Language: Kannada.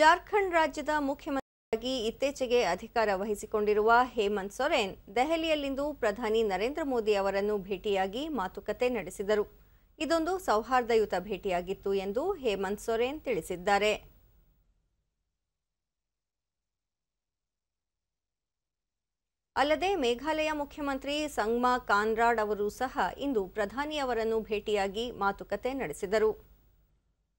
ಜಾರ್ಖಂಡ್ ರಾಜ್ಯದ ಮುಖ್ಯಮಂತ್ರಿಯಾಗಿ ಇತ್ತೀಚೆಗೆ ಅಧಿಕಾರ ವಹಿಸಿಕೊಂಡಿರುವ ಹೇಮಂತ್ ಸೊರೇನ್ ದೆಹಲಿಯಲ್ಲಿಂದು ಪ್ರಧಾನಿ ನರೇಂದ್ರ ಮೋದಿ ಅವರನ್ನು ಭೇಟಿಯಾಗಿ ಮಾತುಕತೆ ನಡೆಸಿದರು ಇದೊಂದು ಸೌಹಾರ್ದಯುತ ಭೇಟಿಯಾಗಿತ್ತು ಎಂದು ಹೇಮಂತ್ ಸೊರೇನ್ ತಿಳಿಸಿದ್ದಾರೆ ಅಲ್ಲದೆ ಮೇಘಾಲಯ ಮುಖ್ಯಮಂತ್ರಿ ಸಂಗ್ಮಾ ಕಾನ್ರಾಡ್ ಅವರು ಸಹ ಇಂದು ಪ್ರಧಾನಿ ಅವರನ್ನು ಭೇಟಿಯಾಗಿ ಮಾತುಕತೆ ನಡೆಸಿದರು